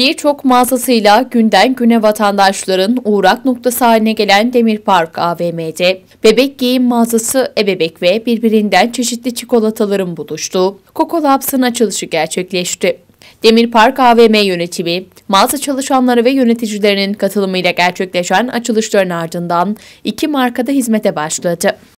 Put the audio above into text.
Birçok mağazasıyla günden güne vatandaşların uğrak noktası haline gelen Demir Park AVM'de bebek giyim mağazası ebebek ve birbirinden çeşitli çikolataların buluştuğu Coco Labs'ın açılışı gerçekleşti. Demir Park AVM yönetimi, mağaza çalışanları ve yöneticilerinin katılımıyla gerçekleşen açılışların ardından iki markada hizmete başladı.